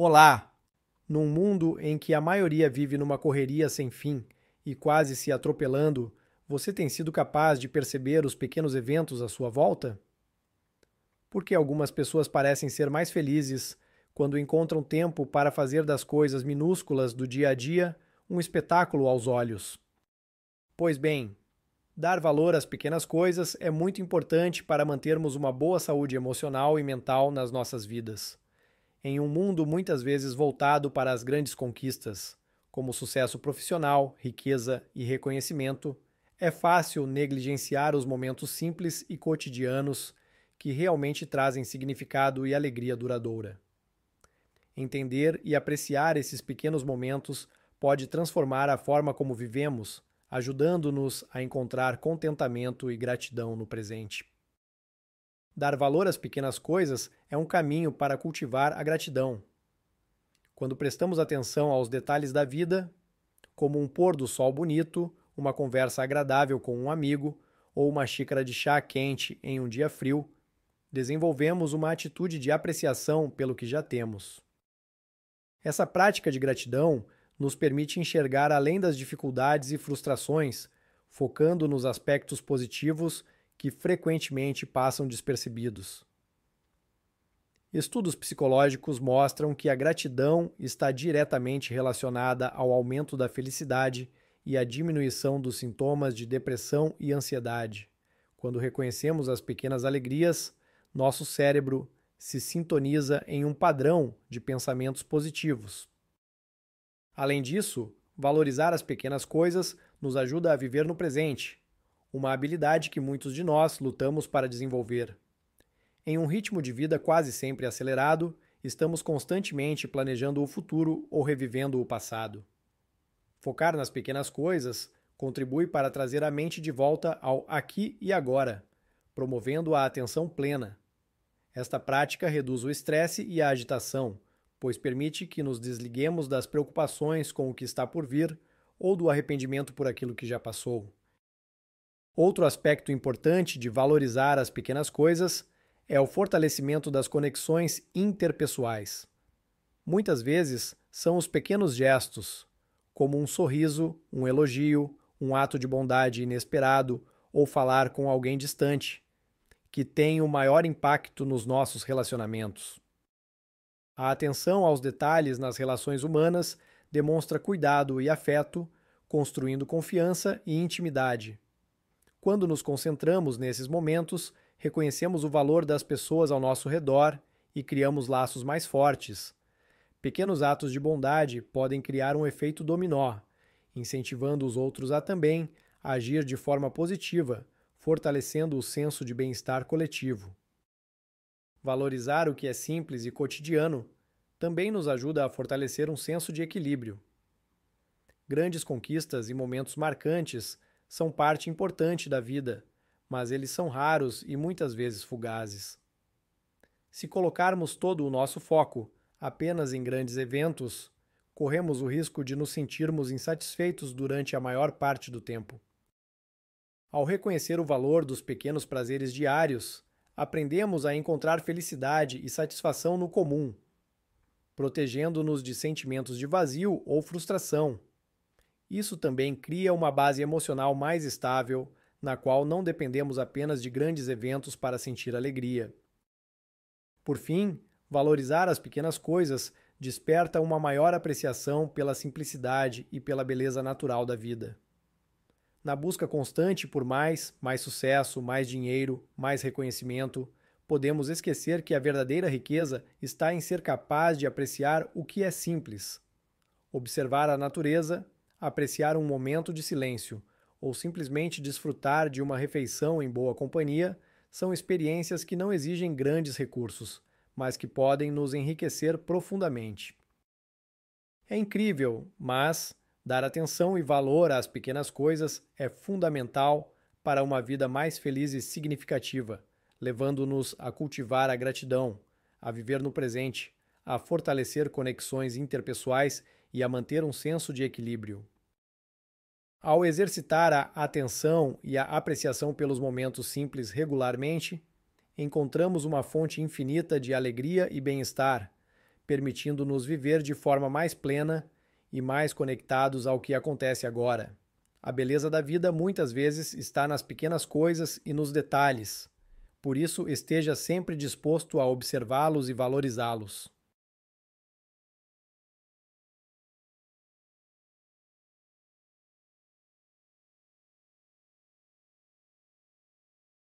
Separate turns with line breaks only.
Olá! Num mundo em que a maioria vive numa correria sem fim e quase se atropelando, você tem sido capaz de perceber os pequenos eventos à sua volta? Porque algumas pessoas parecem ser mais felizes quando encontram tempo para fazer das coisas minúsculas do dia a dia um espetáculo aos olhos. Pois bem, dar valor às pequenas coisas é muito importante para mantermos uma boa saúde emocional e mental nas nossas vidas em um mundo muitas vezes voltado para as grandes conquistas, como sucesso profissional, riqueza e reconhecimento, é fácil negligenciar os momentos simples e cotidianos que realmente trazem significado e alegria duradoura. Entender e apreciar esses pequenos momentos pode transformar a forma como vivemos, ajudando-nos a encontrar contentamento e gratidão no presente. Dar valor às pequenas coisas é um caminho para cultivar a gratidão. Quando prestamos atenção aos detalhes da vida, como um pôr do sol bonito, uma conversa agradável com um amigo ou uma xícara de chá quente em um dia frio, desenvolvemos uma atitude de apreciação pelo que já temos. Essa prática de gratidão nos permite enxergar além das dificuldades e frustrações, focando nos aspectos positivos que frequentemente passam despercebidos. Estudos psicológicos mostram que a gratidão está diretamente relacionada ao aumento da felicidade e à diminuição dos sintomas de depressão e ansiedade. Quando reconhecemos as pequenas alegrias, nosso cérebro se sintoniza em um padrão de pensamentos positivos. Além disso, valorizar as pequenas coisas nos ajuda a viver no presente, uma habilidade que muitos de nós lutamos para desenvolver. Em um ritmo de vida quase sempre acelerado, estamos constantemente planejando o futuro ou revivendo o passado. Focar nas pequenas coisas contribui para trazer a mente de volta ao aqui e agora, promovendo a atenção plena. Esta prática reduz o estresse e a agitação, pois permite que nos desliguemos das preocupações com o que está por vir ou do arrependimento por aquilo que já passou. Outro aspecto importante de valorizar as pequenas coisas é o fortalecimento das conexões interpessoais. Muitas vezes são os pequenos gestos, como um sorriso, um elogio, um ato de bondade inesperado ou falar com alguém distante, que têm o maior impacto nos nossos relacionamentos. A atenção aos detalhes nas relações humanas demonstra cuidado e afeto, construindo confiança e intimidade. Quando nos concentramos nesses momentos, reconhecemos o valor das pessoas ao nosso redor e criamos laços mais fortes. Pequenos atos de bondade podem criar um efeito dominó, incentivando os outros a também agir de forma positiva, fortalecendo o senso de bem-estar coletivo. Valorizar o que é simples e cotidiano também nos ajuda a fortalecer um senso de equilíbrio. Grandes conquistas e momentos marcantes são parte importante da vida, mas eles são raros e muitas vezes fugazes. Se colocarmos todo o nosso foco apenas em grandes eventos, corremos o risco de nos sentirmos insatisfeitos durante a maior parte do tempo. Ao reconhecer o valor dos pequenos prazeres diários, aprendemos a encontrar felicidade e satisfação no comum, protegendo-nos de sentimentos de vazio ou frustração isso também cria uma base emocional mais estável, na qual não dependemos apenas de grandes eventos para sentir alegria. Por fim, valorizar as pequenas coisas desperta uma maior apreciação pela simplicidade e pela beleza natural da vida. Na busca constante por mais, mais sucesso, mais dinheiro, mais reconhecimento, podemos esquecer que a verdadeira riqueza está em ser capaz de apreciar o que é simples. Observar a natureza, apreciar um momento de silêncio ou simplesmente desfrutar de uma refeição em boa companhia são experiências que não exigem grandes recursos, mas que podem nos enriquecer profundamente. É incrível, mas dar atenção e valor às pequenas coisas é fundamental para uma vida mais feliz e significativa, levando-nos a cultivar a gratidão, a viver no presente a fortalecer conexões interpessoais e a manter um senso de equilíbrio. Ao exercitar a atenção e a apreciação pelos momentos simples regularmente, encontramos uma fonte infinita de alegria e bem-estar, permitindo-nos viver de forma mais plena e mais conectados ao que acontece agora. A beleza da vida muitas vezes está nas pequenas coisas e nos detalhes. Por isso, esteja sempre disposto a observá-los e valorizá-los.